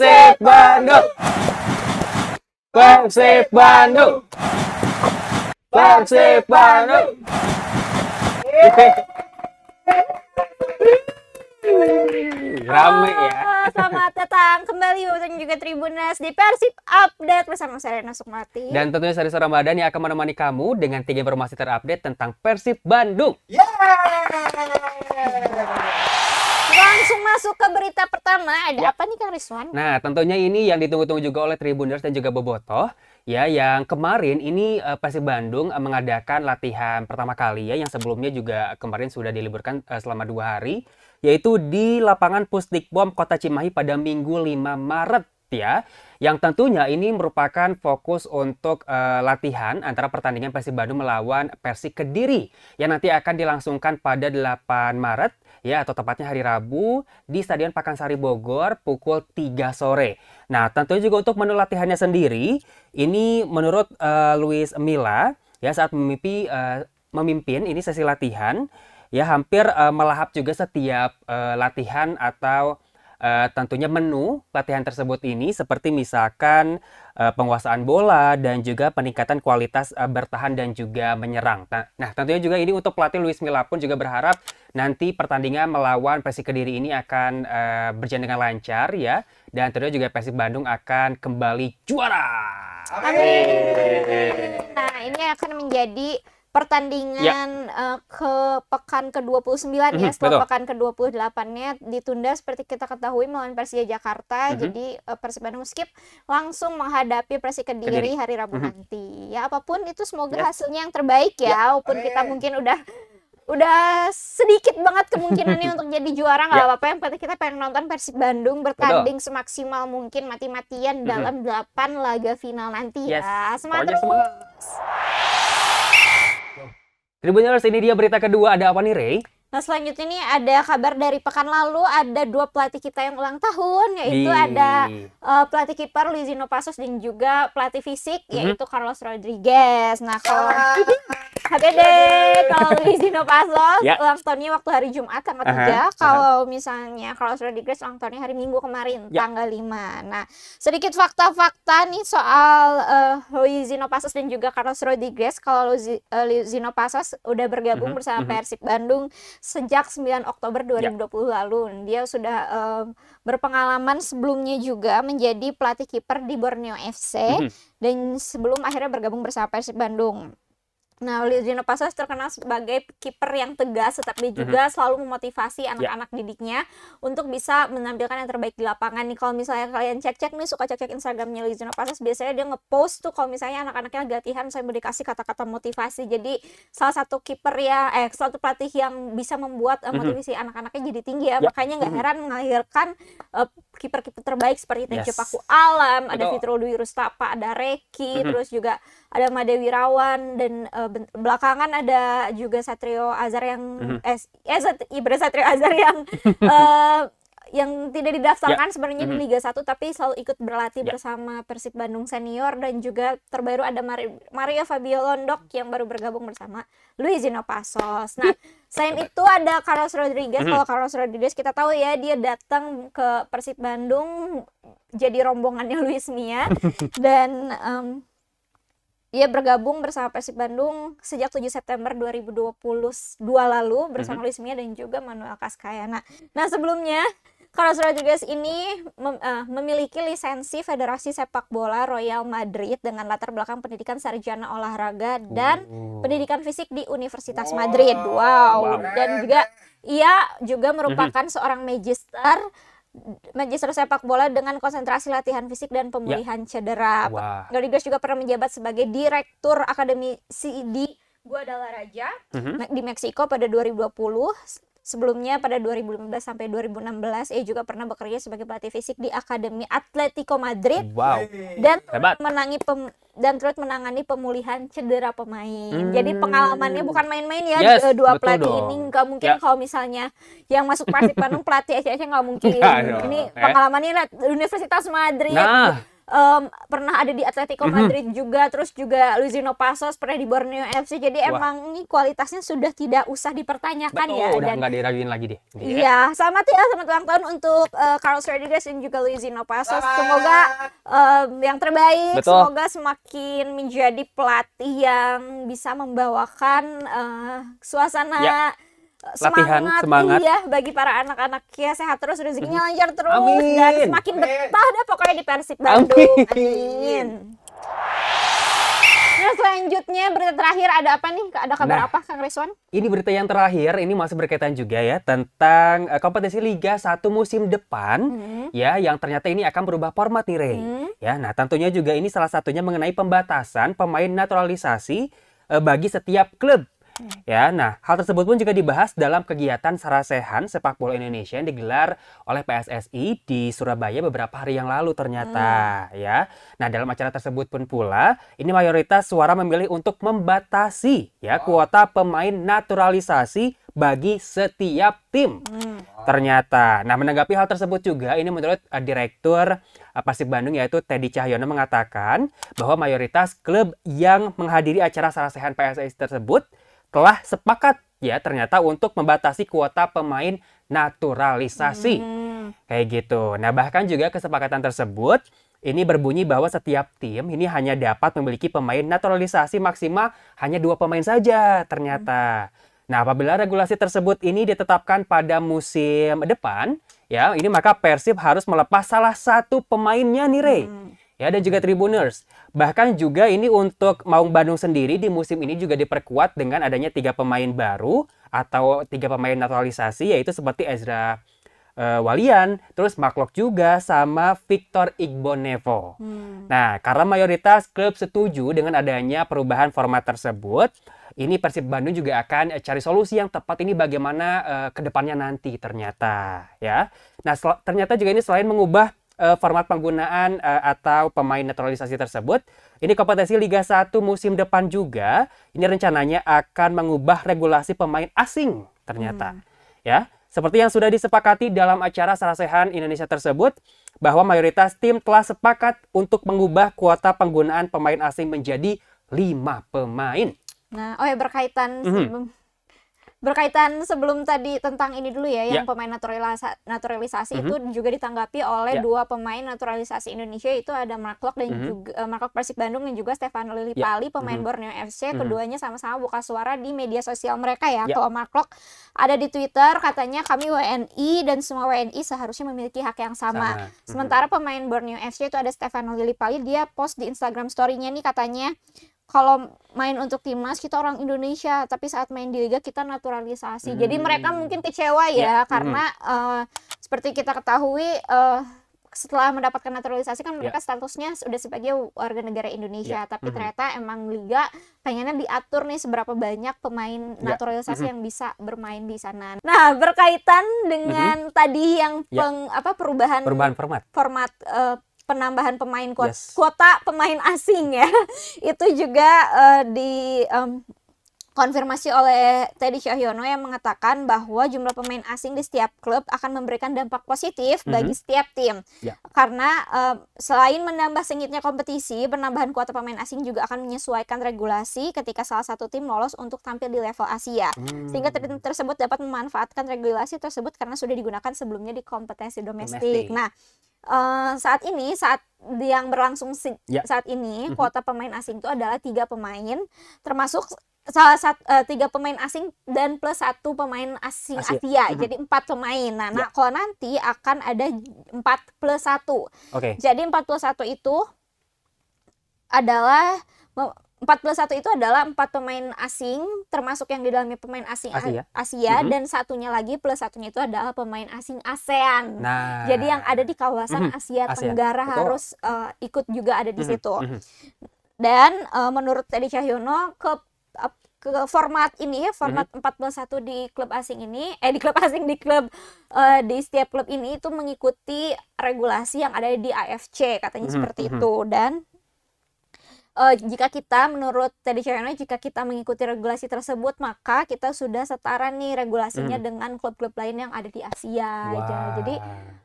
Persib Bandung. Persib Bandung. Persib Bandung. Ramai ya. Selamat datang kembali dan juga Tribunas di Persib Update bersama saya Rena Sukmati. Dan tentunya Sarisa Ramadan yang akan menemani kamu dengan tiga informasi terupdate tentang Persib Bandung. Yeah! Langsung masuk ke berita pertama. Ada ya. apa nih Kang Rizwan? Nah, tentunya ini yang ditunggu-tunggu juga oleh Tribuners dan juga Bobotoh ya yang kemarin ini uh, Persib Bandung uh, mengadakan latihan pertama kali ya yang sebelumnya juga kemarin sudah diliburkan uh, selama dua hari yaitu di lapangan Pusdikbom Kota Cimahi pada Minggu 5 Maret ya yang tentunya ini merupakan fokus untuk uh, latihan antara pertandingan Persib Bandung melawan Persik Kediri yang nanti akan dilangsungkan pada 8 Maret ya atau tepatnya hari Rabu di Stadion Pakansari Bogor pukul 3 sore. Nah, tentunya juga untuk menu latihannya sendiri, ini menurut uh, Luis Mila ya saat memimpin uh, eh, memimpin ini sesi latihan ya hampir uh, melahap juga setiap uh, latihan atau uh, tentunya menu latihan tersebut ini seperti misalkan uh, penguasaan bola dan juga peningkatan kualitas uh, bertahan dan juga menyerang. Nah, nah, tentunya juga ini untuk pelatih Luis Milla pun juga berharap nanti pertandingan melawan Persik Kediri ini akan uh, berjalan dengan lancar ya dan tentunya juga Persib Bandung akan kembali juara. Amin. Nah, ini akan menjadi ya. pertandingan ya. uh, ke pekan ke-29 mm -hmm, ya mhm, setelah betul. pekan ke-28-nya ditunda seperti kita ketahui melawan Persija Jakarta mm -hmm. jadi uh, Persib Bandung skip langsung menghadapi Persik Kediri, Kediri. hari Rabu mm -hmm. nanti ya apapun itu semoga yes. Ya. hasilnya yang terbaik ya, ya. walaupun Amin. kita mungkin udah udah sedikit banget kemungkinannya untuk jadi juara nggak ya. apa-apa yang penting kita pengen nonton Persib Bandung bertanding Betul. semaksimal mungkin mati-matian mm -hmm. dalam 8 laga final nanti yes. ya semangat terus Tribuners ini dia berita kedua ada apa nih Ray? Nah selanjutnya nih ada kabar dari pekan lalu ada dua pelatih kita yang ulang tahun yaitu Hii. ada uh, pelatih kiper Luizino Pasos dan juga pelatih fisik mm -hmm. yaitu Carlos Rodriguez. Nah kalau ah. Oke deh, kalau Luisino Pasos yeah. ulang tahunnya waktu hari Jumat tanggal uh -huh. 3, kalau uh -huh. misalnya Carlos Rodriguez ulang tahunnya hari Minggu kemarin yeah. tanggal 5. Nah, sedikit fakta-fakta nih soal uh, Lizinopasos dan juga Carlos Rodriguez kalau Luis eh, udah bergabung mm -hmm. bersama mm -hmm. Persib Bandung sejak 9 Oktober 2020 ya. yeah. lalu. Dia sudah um, berpengalaman sebelumnya juga menjadi pelatih kiper di Borneo FC mm -hmm. dan sebelum akhirnya bergabung bersama Persib Bandung. Nah, Lionel Pasos terkenal sebagai kiper yang tegas tetapi juga mm -hmm. selalu memotivasi ya. anak-anak yeah. didiknya untuk bisa menampilkan yang terbaik di lapangan. Nih kalau misalnya kalian cek-cek nih suka cek-cek Instagramnya Lionel Pasos biasanya dia ngepost tuh kalau misalnya anak-anaknya lagi latihan saya mau dikasih kata-kata motivasi. Jadi salah satu kiper ya eh salah satu pelatih yang bisa membuat uh, motivasi mm -hmm. anak-anaknya jadi tinggi ya. Yeah. Makanya nggak mhm. heran melahirkan uh, eh, kiper-kiper terbaik seperti yes. Tejo Paku Alam, ada Fitro Dwi Rustapa, ada Reki, mm -hmm. terus juga ada Made Wirawan dan uh, belakangan ada juga Satrio Azar yang mm-hmm. eh, eh Sat, Ibra Satrio Azar yang uh, yang tidak didaftarkan yeah. sebenarnya mm-hmm. di mhm. Liga 1 tapi selalu ikut berlatih yeah. bersama Persib Bandung senior dan juga terbaru ada Mar Maria Fabio Londok yang baru bergabung bersama Luizino Pasos. Nah, selain itu ada Carlos Rodriguez. Mm-hmm. Kalau Carlos Rodriguez kita tahu ya dia datang ke Persib Bandung jadi rombongannya Luis Mia dan um, ia bergabung bersama Persib Bandung sejak 7 September 2022 lalu bersama mm -hmm. Luis Mia dan juga Manuel Kaskayana. Nah, sebelumnya Carlos Rodriguez ini mem, uh, memiliki lisensi Federasi Sepak Bola Royal Madrid dengan latar belakang pendidikan sarjana olahraga dan oh. pendidikan fisik di Universitas wow. Madrid. Wow. wow. Dan juga ia juga merupakan mm -hmm. seorang magister magister sepak bola dengan konsentrasi latihan fisik dan pemulihan ya. cedera. Rodriguez juga pernah menjabat sebagai direktur akademi CD Guadalajara uh mhm. -huh. di Meksiko pada 2020 Sebelumnya pada 2015 sampai 2016 ia juga pernah bekerja sebagai pelatih fisik di Akademi Atletico Madrid. Wow. Dan Hebat. menangi pem dan turut menangani pemulihan cedera pemain. Hmm. Jadi pengalamannya bukan main-main ya yes, eh, dua pelatih dong. ini nggak mungkin yeah. kalau misalnya yang masuk Persib Bandung pelatih aja nggak mungkin. Ya, ya, ini eh. pengalamannya Universitas Madrid. Nah um, pernah ada di Atletico mm -hmm. Madrid juga terus juga Luisino Pasos pernah di Borneo FC jadi Wah. emang ini kualitasnya sudah tidak usah dipertanyakan ya, Betul, ya udah dan nggak diraguin lagi deh gitu ya. iya selamat ya selamat ulang tahun untuk uh, Carlos Rodriguez dan juga Luisino Pasos semoga um, yang terbaik Betul. semoga semakin menjadi pelatih yang bisa membawakan uh, suasana yeah Latihan, semangat, semangat. Iya, bagi para anak anak ya sehat terus, rezekinya mhm. lancar terus Amin. dan semakin betah deh pokoknya di Persib Bandung. Amin. Amin. Nah selanjutnya berita terakhir ada apa nih? Ada kabar nah, apa Kang Rizwan? Ini berita yang terakhir, ini masih berkaitan juga ya tentang eh, kompetisi Liga 1 musim depan hmm. ya yang ternyata ini akan berubah format nih Rey. Hmm. Ya, nah tentunya juga ini salah satunya mengenai pembatasan pemain naturalisasi eh, bagi setiap klub Ya, nah hal tersebut pun juga dibahas dalam kegiatan Sarasehan Sepak Bola Indonesia yang digelar oleh PSSI di Surabaya beberapa hari yang lalu ternyata hmm. ya. Nah dalam acara tersebut pun pula ini mayoritas suara memilih untuk membatasi ya wow. kuota pemain naturalisasi bagi setiap tim. Hmm. Ternyata. Nah, menanggapi hal tersebut juga ini menurut uh, direktur uh, Persib Bandung yaitu Teddy Cahyono mengatakan bahwa mayoritas klub yang menghadiri acara sarasehan PSSI tersebut telah sepakat ya ternyata untuk membatasi kuota pemain naturalisasi. Hmm. Kayak gitu. Nah, bahkan juga kesepakatan tersebut ini berbunyi bahwa setiap tim ini hanya dapat memiliki pemain naturalisasi maksimal hanya dua pemain saja ternyata. Hmm. Nah, apabila regulasi tersebut ini ditetapkan pada musim depan, ya, ini maka Persib harus melepas salah satu pemainnya nih, Rey. Hmm ya dan juga Tribuners. Bahkan juga ini untuk Maung Bandung sendiri di musim ini juga diperkuat dengan adanya tiga pemain baru atau tiga pemain naturalisasi yaitu seperti Ezra eh, Walian, terus Maklok juga sama Victor Igbonevo. Hmm. Nah, karena mayoritas klub setuju dengan adanya perubahan format tersebut, ini Persib Bandung juga akan eh, cari solusi yang tepat ini bagaimana uh, eh, kedepannya nanti ternyata ya. Nah, ternyata juga ini selain mengubah Eh, format penggunaan eh, atau pemain naturalisasi tersebut. Ini kompetisi Liga 1 musim depan juga. Ini rencananya akan mengubah regulasi pemain asing ternyata. Hmm. Ya, seperti yang sudah disepakati dalam acara Sarasehan Indonesia tersebut bahwa mayoritas tim telah sepakat untuk mengubah kuota penggunaan pemain asing menjadi lima pemain. Nah, oh ya berkaitan mm -hmm berkaitan sebelum tadi tentang ini dulu ya, yang yeah. pemain naturalisa naturalisasi mm -hmm. itu juga ditanggapi oleh yeah. dua pemain naturalisasi Indonesia itu ada Mark Lok dan mm -hmm. juga uh, Mark Lok Persib Bandung dan juga Stefan ya. Lillipali yeah. pemain mm -hmm. Borneo FC. Mhm. Keduanya sama-sama buka suara di media sosial mereka ya. Yeah. Kalau Mark Lok ada di Twitter katanya kami WNI dan semua WNI seharusnya memiliki hak yang sama. sama. Mm -hmm. Sementara pemain Borneo FC itu ada Stefan Pali dia post di Instagram story-nya nih katanya kalau main untuk timnas kita orang Indonesia tapi saat main di liga kita naturalisasi hmm. jadi mereka mungkin kecewa ya, ya. karena hmm. uh, seperti kita ketahui uh, setelah mendapatkan naturalisasi kan mereka yeah. statusnya sudah sebagai warga negara Indonesia yeah. tapi -hmm. ternyata emang liga pengennya diatur nih seberapa banyak pemain yeah. naturalisasi -hmm. yang bisa bermain di sana. Nah, berkaitan dengan -hmm. tadi yang ya. peng yeah. apa perubahan perubahan format format uh, penambahan pemain kuota, yes. kuota pemain asing ya itu juga uh, di um, konfirmasi oleh Teddy Cahyono yang mengatakan bahwa jumlah pemain asing di setiap klub akan memberikan dampak positif mm -hmm. bagi setiap tim yeah. karena uh, selain menambah sengitnya kompetisi penambahan kuota pemain asing juga akan menyesuaikan regulasi ketika salah satu tim lolos untuk tampil di level Asia mm. sehingga tim tersebut dapat memanfaatkan regulasi tersebut karena sudah digunakan sebelumnya di kompetensi domestik. domestik. Nah uh, saat ini saat yang berlangsung si yeah. saat ini mhm. kuota pemain asing itu adalah tiga pemain termasuk salah satu uh, eh, tiga pemain asing dan plus satu pemain asing Asia, Asia. Mm -hmm. jadi empat pemain nah, yeah. nah kalau nanti akan ada empat plus satu okay. jadi empat plus satu itu adalah empat plus satu itu adalah empat pemain asing termasuk yang di dalamnya pemain asing Asia, Asia mm -hmm. dan satunya lagi plus satunya itu adalah pemain asing ASEAN. Nah. Jadi yang ada di kawasan mm -hmm. Asia Tenggara Asia. harus uh, ikut juga ada di mm -hmm. situ. Mm -hmm. Dan uh, menurut Teddy Cahyono ke ke format ini ya format mm-hmm. empat -hmm. satu di klub asing ini eh di klub asing di klub uh, di setiap klub ini itu mengikuti regulasi yang ada di AFC katanya mm -hmm. seperti mm-hmm. itu dan uh, jika kita menurut Teddy tradisionalnya jika kita mengikuti regulasi tersebut maka kita sudah setara nih regulasinya hmm. dengan klub-klub lain yang ada di Asia wow. jadi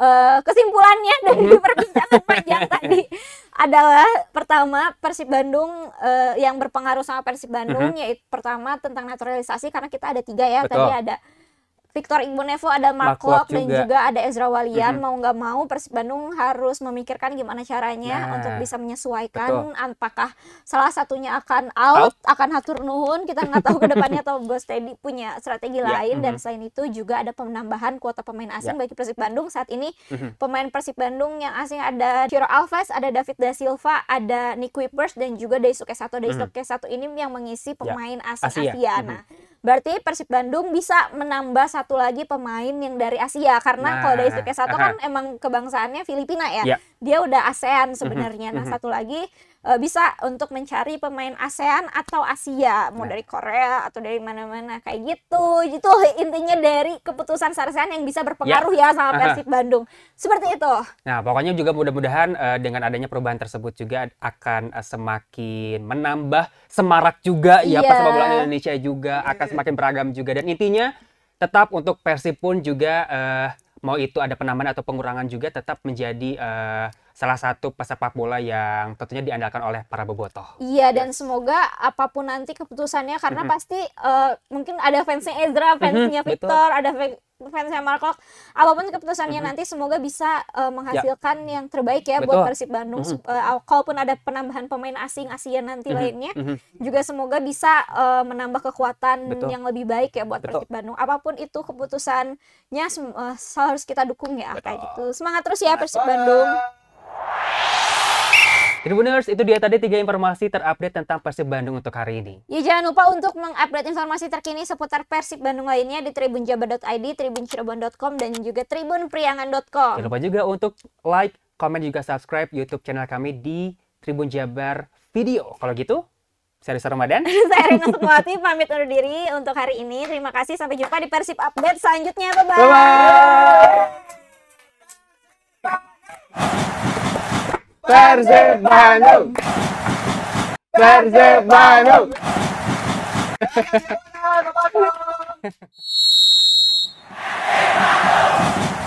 uh, kesimpulannya dari hmm. perbincangan panjang tadi adalah pertama Persib Bandung uh, yang berpengaruh sama Persib Bandung hmm. yaitu pertama tentang naturalisasi karena kita ada tiga ya Betul. tadi ada Victor Igbonevo ada Mark Locke dan juga ada Ezra Walian mm-hmm. mau nggak mau Persib Bandung harus memikirkan gimana caranya nah, untuk bisa menyesuaikan betul. apakah salah satunya akan out, out? akan hatur nuhun kita nggak tahu ke depannya atau Bos Teddy punya strategi yeah, lain mm-hmm. dan selain itu juga ada penambahan kuota pemain asing yeah. bagi Persib Bandung saat ini mm-hmm. pemain Persib Bandung yang asing ada Ciro Alves, ada David da Silva, ada Nick Wipers dan juga Daisuke Sato. Daisuke mm-hmm. ini yang mengisi ya, pemain yeah. asing Asia. Asia. Mm-hmm. Berarti Persib Bandung bisa menambah satu lagi pemain yang dari Asia karena nah, kalau dari nah, Sriwijaya satu kan emang kebangsaannya Filipina ya. Yeah. Dia udah ASEAN mhm, sebenarnya. nah, mhm. satu lagi uh, bisa untuk mencari pemain ASEAN atau Asia mau nah. dari Korea atau dari mana-mana kayak gitu itu intinya dari keputusan Sarsean yang bisa berpengaruh ya, ya sama Persib Bandung seperti itu nah pokoknya juga mudah-mudahan uh, dengan adanya perubahan tersebut juga akan uh, semakin menambah semarak juga yeah. ya iya. persepak bola Indonesia juga akan hmm. semakin beragam juga dan intinya tetap untuk Persib pun juga uh, mau itu ada penambahan atau pengurangan juga tetap menjadi uh, salah satu pesepak bola yang tentunya diandalkan oleh para bobotoh. Iya dan semoga apapun nanti keputusannya karena mm -hmm. pasti uh, mungkin ada fansnya Ezra, fansnya mm -hmm, Victor, betul. ada fansnya Mark apapun keputusannya mm -hmm. nanti semoga bisa uh, menghasilkan ya. yang terbaik ya Betul. buat Persib Bandung mm -hmm. uh, kalaupun ada penambahan pemain asing Asia nanti mm -hmm. lainnya mm -hmm. juga semoga bisa uh, menambah kekuatan Betul. yang lebih baik ya buat Betul. Persib Bandung apapun itu keputusannya uh, harus kita dukung ya Betul. kayak gitu semangat terus ya Persib Bandung Tribuners, itu dia tadi tiga informasi terupdate tentang Persib Bandung untuk hari ini. Ya jangan lupa untuk mengupdate informasi terkini seputar Persib Bandung lainnya di tribunjabar.id, tribuncirebon.com, dan juga tribunpriangan.com. Jangan lupa juga untuk like, komen, juga subscribe YouTube channel kami di Tribun Jabar Video. Kalau gitu, saya Risa Ramadan. saya Rina Sukmawati, pamit undur diri untuk hari ini. Terima kasih, sampai jumpa di Persib Update selanjutnya. Bye-bye. Verze Bayram. Verze Bayram. Verze Bayram.